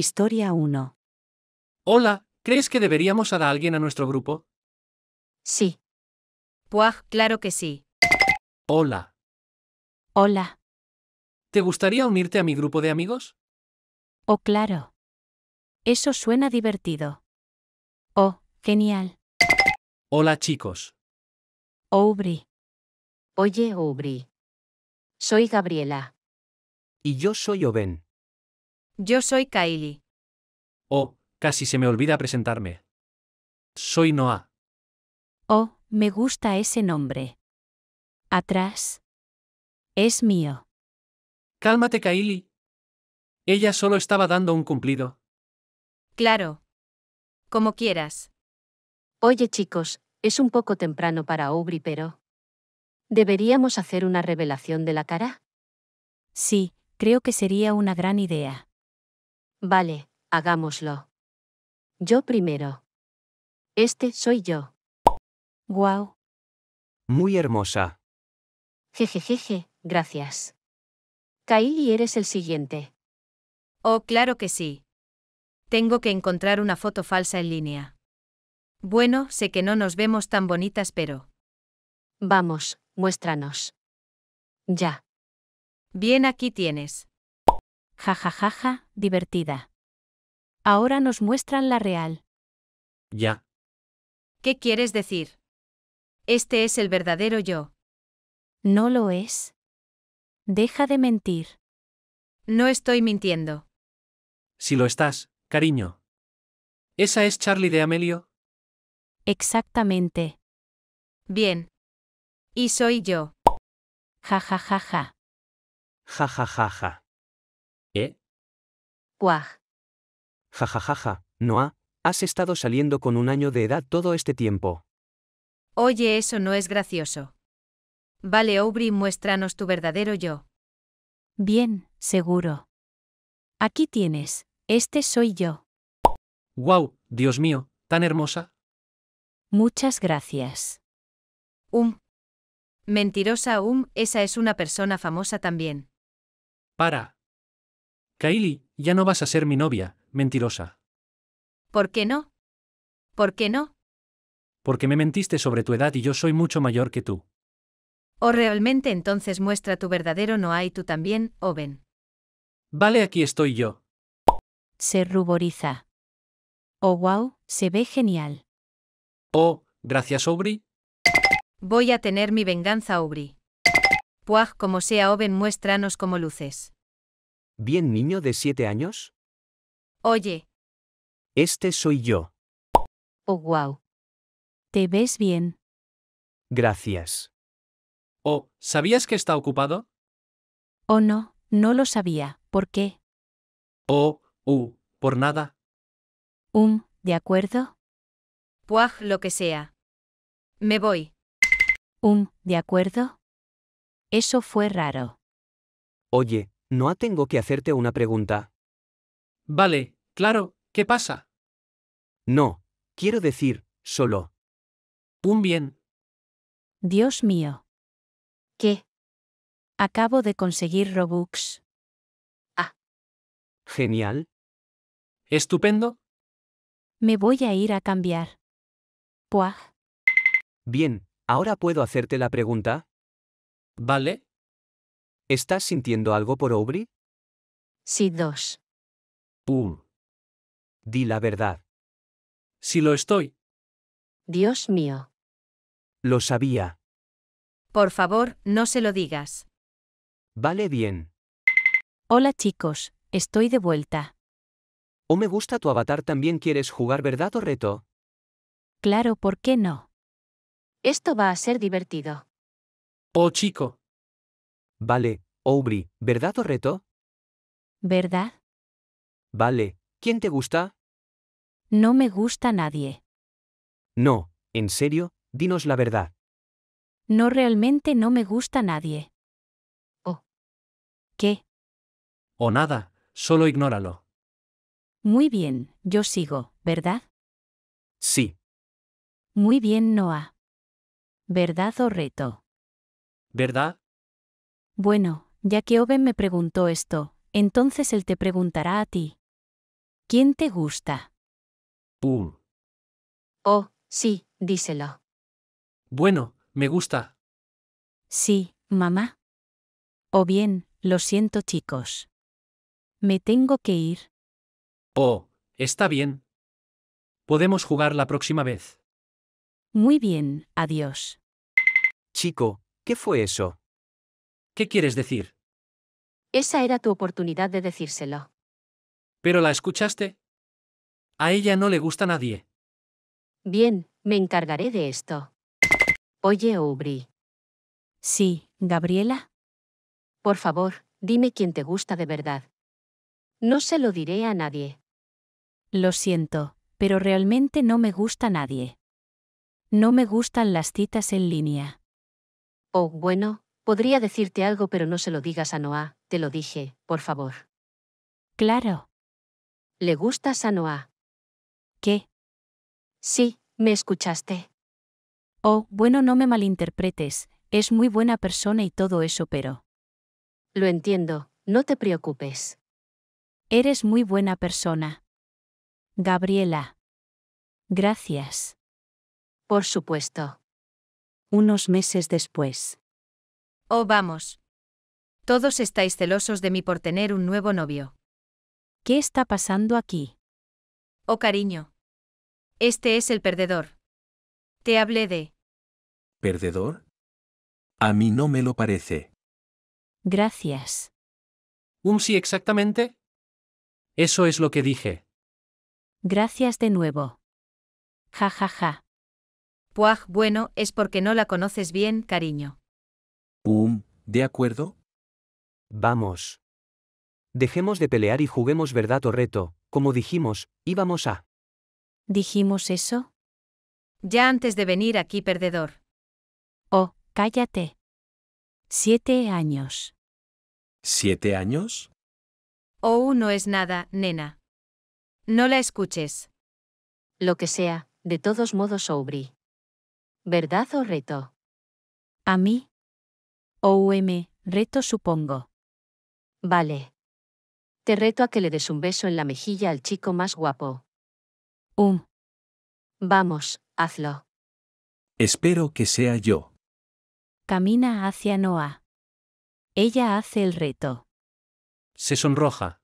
Historia 1. Hola, ¿crees que deberíamos dar a alguien a nuestro grupo? Sí. Puaj, claro que sí. Hola. Hola. ¿Te gustaría unirte a mi grupo de amigos? Oh, claro. Eso suena divertido. Oh, genial. Hola, chicos. Aubrey. Oye, Aubrey. Soy Gabriela. Y yo soy Oben. Yo soy Kylie. Oh, casi se me olvida presentarme. Soy Noah. Oh, me gusta ese nombre. Atrás. Es mío. Cálmate, Kylie. Ella solo estaba dando un cumplido. Claro. Como quieras. Oye, chicos, es un poco temprano para Aubrey, pero... ¿Deberíamos hacer una revelación de la cara? Sí, creo que sería una gran idea. Vale, hagámoslo. Yo primero. Este soy yo. Guau. Muy hermosa. Jejejeje, gracias. y eres el siguiente. Oh, claro que sí. Tengo que encontrar una foto falsa en línea. Bueno, sé que no nos vemos tan bonitas, pero... Vamos, muéstranos. Ya. Bien, aquí tienes. Jajajaja, ja, ja, divertida. Ahora nos muestran la real. Ya. ¿Qué quieres decir? Este es el verdadero yo. No lo es. Deja de mentir. No estoy mintiendo. Si lo estás, cariño. ¿Esa es Charlie de Amelio? Exactamente. Bien. Y soy yo. Ja ja ja ja. Ja ja ja ja. Cuaj. Jajajaja, Noah, has estado saliendo con un año de edad todo este tiempo. Oye, eso no es gracioso. Vale, Aubrey, muéstranos tu verdadero yo. Bien, seguro. Aquí tienes, este soy yo. ¡Wow! Dios mío, tan hermosa. Muchas gracias. Um. Mentirosa Um, esa es una persona famosa también. Para. Kylie, ya no vas a ser mi novia, mentirosa. ¿Por qué no? ¿Por qué no? Porque me mentiste sobre tu edad y yo soy mucho mayor que tú. O realmente entonces muestra tu verdadero Noah y tú también, Oven. Vale, aquí estoy yo. Se ruboriza. Oh, wow, se ve genial. Oh, gracias, Aubrey. Voy a tener mi venganza, Aubrey. Puaj, como sea, Oven, muéstranos como luces. ¿Bien niño de siete años? Oye, Este soy yo. oh wow. ¿Te ves bien? Gracias. Oh, ¿sabías que está ocupado? Oh, no? No lo sabía. ¿Por qué? Oh, uh, por nada. Um, ¿de acuerdo? puaj lo que sea. Me voy. Um, ¿de acuerdo? Eso fue raro. Oye, no tengo que hacerte una pregunta. Vale, claro, ¿qué pasa? No, quiero decir, solo. Un bien. Dios mío. ¿Qué? Acabo de conseguir Robux. Ah. Genial. Estupendo. Me voy a ir a cambiar. Puaj. Bien, ahora puedo hacerte la pregunta. Vale, ¿Estás sintiendo algo por Aubrey? Sí, dos. Pum. Di la verdad. Si lo estoy. Dios mío. Lo sabía. Por favor, no se lo digas. Vale bien. Hola chicos, estoy de vuelta. O me gusta tu avatar también quieres jugar verdad o reto. Claro, ¿por qué no? Esto va a ser divertido. Oh chico, Vale, Aubrey, ¿verdad o reto? ¿Verdad? Vale, ¿quién te gusta? No me gusta nadie. No, en serio, dinos la verdad. No realmente no me gusta nadie. Oh. ¿Qué? O nada, solo ignóralo. Muy bien, yo sigo, ¿verdad? Sí. Muy bien, Noah. ¿Verdad o reto? ¿Verdad? Bueno, ya que Oben me preguntó esto, entonces él te preguntará a ti. ¿Quién te gusta? Pum. Oh, sí, díselo. Bueno, me gusta. Sí, mamá. O oh, bien, lo siento chicos. Me tengo que ir. Oh, está bien. Podemos jugar la próxima vez. Muy bien, adiós. Chico, ¿qué fue eso? ¿Qué quieres decir? Esa era tu oportunidad de decírselo. ¿Pero la escuchaste? A ella no le gusta nadie. Bien, me encargaré de esto. Oye, Aubry. Sí, Gabriela. Por favor, dime quién te gusta de verdad. No se lo diré a nadie. Lo siento, pero realmente no me gusta nadie. No me gustan las citas en línea. Oh, bueno, Podría decirte algo, pero no se lo digas a Noah, te lo dije, por favor. Claro. ¿Le gustas a Noah? ¿Qué? Sí, me escuchaste. Oh, bueno, no me malinterpretes, es muy buena persona y todo eso, pero... Lo entiendo, no te preocupes. Eres muy buena persona. Gabriela. Gracias. Por supuesto. Unos meses después. Oh, vamos. Todos estáis celosos de mí por tener un nuevo novio. ¿Qué está pasando aquí? Oh, cariño. Este es el perdedor. Te hablé de... ¿Perdedor? A mí no me lo parece. Gracias. ¿Un sí exactamente? Eso es lo que dije. Gracias de nuevo. Ja ja ja. Puaj, bueno, es porque no la conoces bien, cariño. Um, ¿de acuerdo? Vamos. Dejemos de pelear y juguemos verdad o reto, como dijimos, íbamos a. ¿Dijimos eso? Ya antes de venir aquí perdedor. Oh, cállate. Siete años. ¿Siete años? Oh, no es nada, nena. No la escuches. Lo que sea, de todos modos, Aubrey. ¿Verdad o reto? A mí, O.M., reto supongo. Vale. Te reto a que le des un beso en la mejilla al chico más guapo. Um. Vamos, hazlo. Espero que sea yo. Camina hacia Noah. Ella hace el reto. Se sonroja.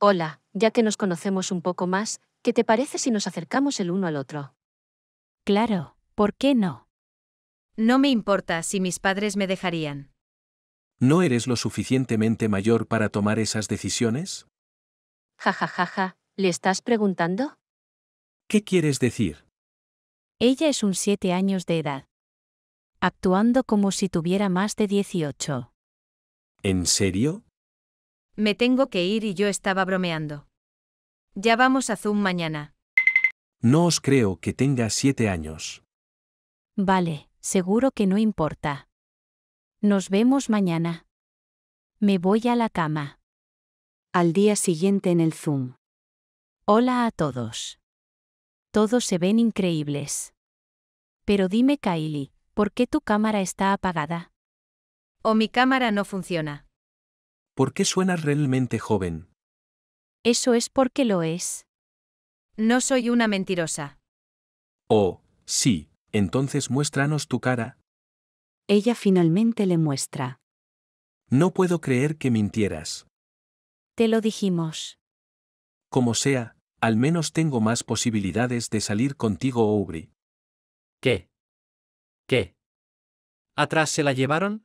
Hola, ya que nos conocemos un poco más, ¿qué te parece si nos acercamos el uno al otro? Claro, ¿por qué no? No me importa si mis padres me dejarían. ¿No eres lo suficientemente mayor para tomar esas decisiones? Ja, ja, ja, ja. ¿Le estás preguntando? ¿Qué quieres decir? Ella es un siete años de edad. Actuando como si tuviera más de 18. ¿En serio? Me tengo que ir y yo estaba bromeando. Ya vamos a Zoom mañana. No os creo que tenga siete años. Vale seguro que no importa. Nos vemos mañana. Me voy a la cama. Al día siguiente en el Zoom. Hola a todos. Todos se ven increíbles. Pero dime Kylie, ¿por qué tu cámara está apagada? O mi cámara no funciona. ¿Por qué suenas realmente joven? Eso es porque lo es. No soy una mentirosa. Oh, sí, entonces muéstranos tu cara. Ella finalmente le muestra. No puedo creer que mintieras. Te lo dijimos. Como sea, al menos tengo más posibilidades de salir contigo, Aubrey. ¿Qué? ¿Qué? ¿Atrás se la llevaron?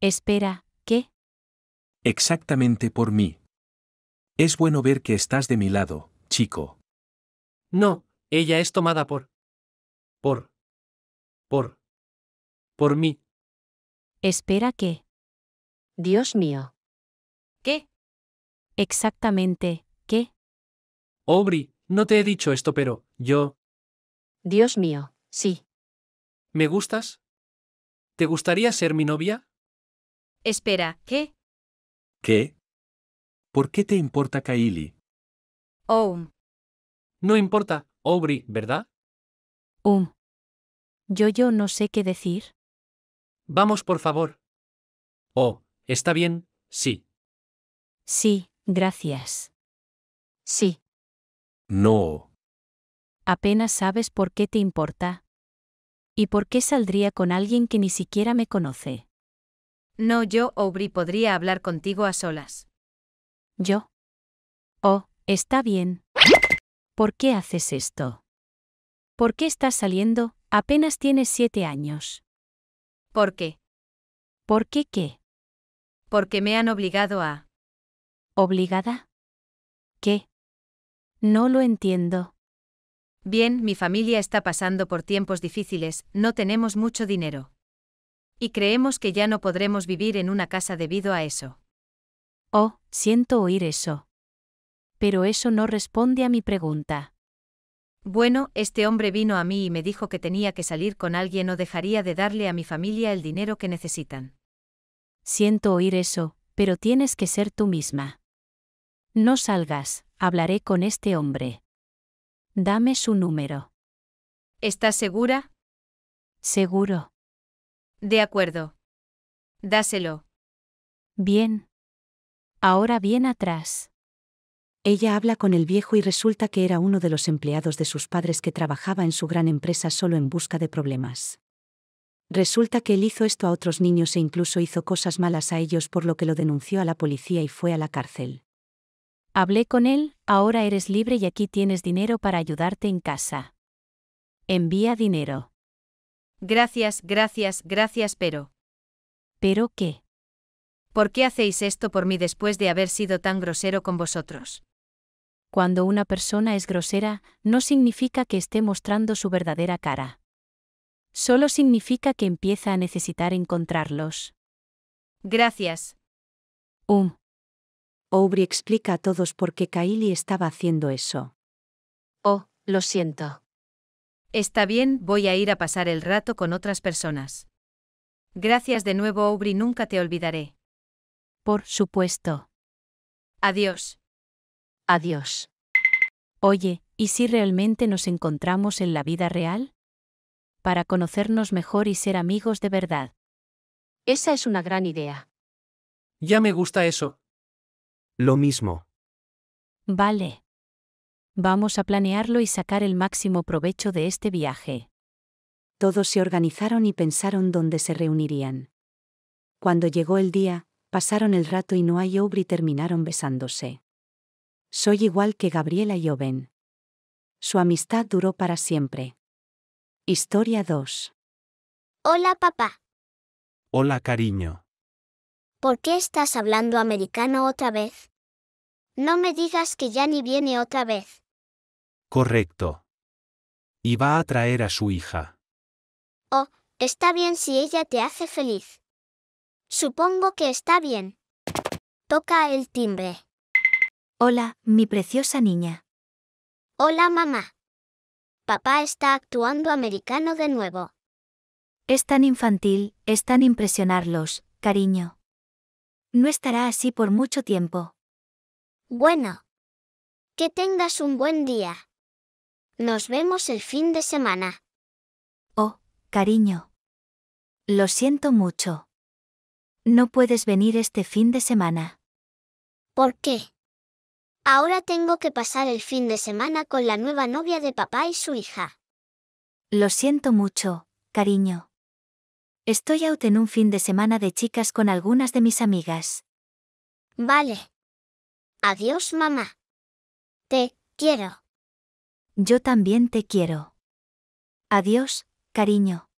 Espera, ¿qué? Exactamente por mí. Es bueno ver que estás de mi lado, chico. No, ella es tomada por... Por. Por. Por mí. Espera que. Dios mío. ¿Qué? Exactamente, ¿qué? Aubrey, no te he dicho esto, pero yo. Dios mío, sí. ¿Me gustas? ¿Te gustaría ser mi novia? Espera, ¿qué? ¿Qué? ¿Por qué te importa Kylie? Oh. No importa, Aubrey, ¿verdad? Um. Yo yo no sé qué decir. Vamos, por favor. Oh, está bien, sí. Sí, gracias. Sí. No. Apenas sabes por qué te importa. ¿Y por qué saldría con alguien que ni siquiera me conoce? No, yo, Aubrey, podría hablar contigo a solas. ¿Yo? Oh, está bien. ¿Por qué haces esto? ¿Por qué estás saliendo? Apenas tienes siete años. ¿Por qué? ¿Por qué qué? Porque me han obligado a. ¿Obligada? ¿Qué? No lo entiendo. Bien, mi familia está pasando por tiempos difíciles, no tenemos mucho dinero. Y creemos que ya no podremos vivir en una casa debido a eso. Oh, siento oír eso. Pero eso no responde a mi pregunta. Bueno, este hombre vino a mí y me dijo que tenía que salir con alguien o dejaría de darle a mi familia el dinero que necesitan. Siento oír eso, pero tienes que ser tú misma. No salgas, hablaré con este hombre. Dame su número. ¿Estás segura? Seguro. De acuerdo. Dáselo. Bien. Ahora bien atrás. Ella habla con el viejo y resulta que era uno de los empleados de sus padres que trabajaba en su gran empresa solo en busca de problemas. Resulta que él hizo esto a otros niños e incluso hizo cosas malas a ellos por lo que lo denunció a la policía y fue a la cárcel. Hablé con él, ahora eres libre y aquí tienes dinero para ayudarte en casa. Envía dinero. Gracias, gracias, gracias, pero. ¿Pero qué? ¿Por qué hacéis esto por mí después de haber sido tan grosero con vosotros? Cuando una persona es grosera, no significa que esté mostrando su verdadera cara. Solo significa que empieza a necesitar encontrarlos. Gracias. Um. Aubrey explica a todos por qué Kylie estaba haciendo eso. Oh, lo siento. Está bien, voy a ir a pasar el rato con otras personas. Gracias de nuevo, Aubrey, nunca te olvidaré. Por supuesto. Adiós. Adiós. Oye, ¿y si realmente nos encontramos en la vida real? Para conocernos mejor y ser amigos de verdad. Esa es una gran idea. Ya me gusta eso. Lo mismo. Vale. Vamos a planearlo y sacar el máximo provecho de este viaje. Todos se organizaron y pensaron dónde se reunirían. Cuando llegó el día, pasaron el rato y Noah y Aubrey terminaron besándose. Soy igual que Gabriela y Su amistad duró para siempre. Historia 2. Hola papá. Hola cariño. ¿Por qué estás hablando americano otra vez? No me digas que ya ni viene otra vez. Correcto. Y va a traer a su hija. Oh, está bien si ella te hace feliz. Supongo que está bien. Toca el timbre. Hola, mi preciosa niña. Hola, mamá. Papá está actuando americano de nuevo. Es tan infantil, es tan impresionarlos, cariño. No estará así por mucho tiempo. Bueno. Que tengas un buen día. Nos vemos el fin de semana. Oh, cariño. Lo siento mucho. No puedes venir este fin de semana. ¿Por qué? Ahora tengo que pasar el fin de semana con la nueva novia de papá y su hija. Lo siento mucho, cariño. Estoy out en un fin de semana de chicas con algunas de mis amigas. Vale. Adiós, mamá. Te quiero. Yo también te quiero. Adiós, cariño.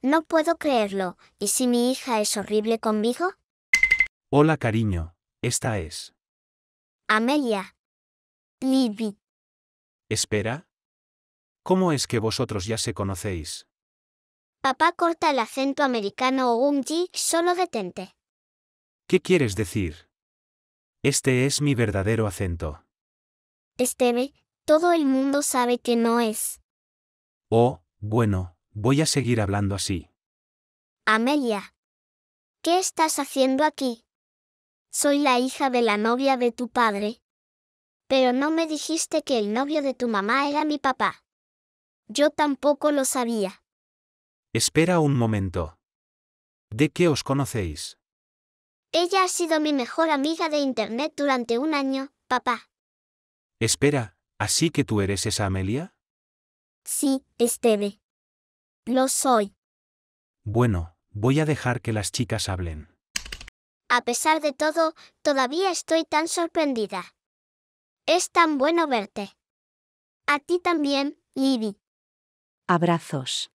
No puedo creerlo. ¿Y si mi hija es horrible conmigo? Hola, cariño. Esta es. Amelia. Libby. Espera. ¿Cómo es que vosotros ya se conocéis? Papá corta el acento americano o un G, solo detente. ¿Qué quieres decir? Este es mi verdadero acento. Esteve, todo el mundo sabe que no es. Oh, bueno, voy a seguir hablando así. Amelia. ¿Qué estás haciendo aquí? soy la hija de la novia de tu padre. Pero no me dijiste que el novio de tu mamá era mi papá. Yo tampoco lo sabía. Espera un momento. ¿De qué os conocéis? Ella ha sido mi mejor amiga de Internet durante un año, papá. Espera, ¿así que tú eres esa Amelia? Sí, Esteve. Lo soy. Bueno, voy a dejar que las chicas hablen. A pesar de todo, todavía estoy tan sorprendida. Es tan bueno verte. A ti también, Libby. Abrazos.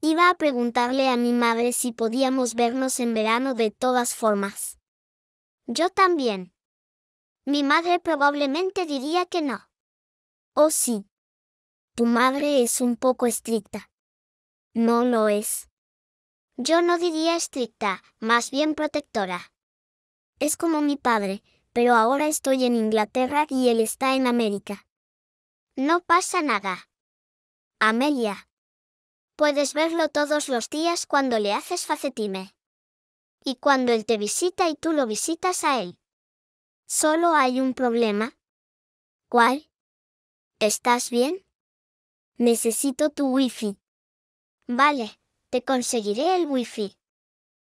Iba a preguntarle a mi madre si podíamos vernos en verano de todas formas. Yo también. Mi madre probablemente diría que no. Oh sí. Tu madre es un poco estricta. No lo es. Yo no diría estricta, más bien protectora. Es como mi padre, pero ahora estoy en Inglaterra y él está en América. No pasa nada. Amelia. Puedes verlo todos los días cuando le haces facetime. Y cuando él te visita y tú lo visitas a él. Solo hay un problema. ¿Cuál? ¿Estás bien? Necesito tu wifi. Vale, te conseguiré el wifi.